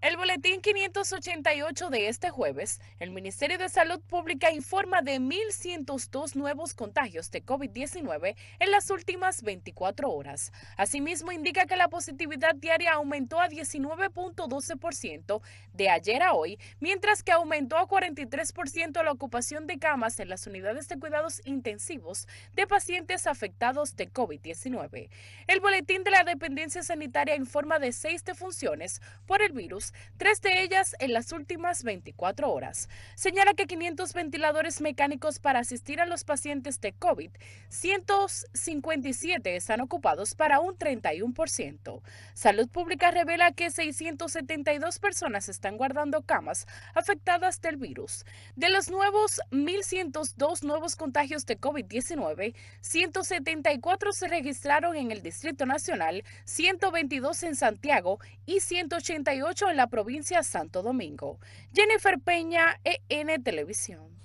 El boletín 588 de este jueves, el Ministerio de Salud Pública informa de 1.102 nuevos contagios de COVID-19 en las últimas 24 horas. Asimismo, indica que la positividad diaria aumentó a 19.12% de ayer a hoy, mientras que aumentó a 43% la ocupación de camas en las unidades de cuidados intensivos de pacientes afectados de COVID-19. El boletín de la dependencia sanitaria informa de seis defunciones por el virus tres de ellas en las últimas 24 horas. Señala que 500 ventiladores mecánicos para asistir a los pacientes de COVID, 157 están ocupados para un 31%. Salud Pública revela que 672 personas están guardando camas afectadas del virus. De los nuevos 1.102 nuevos contagios de COVID-19, 174 se registraron en el Distrito Nacional, 122 en Santiago y 188 en la provincia de Santo Domingo. Jennifer Peña, EN Televisión.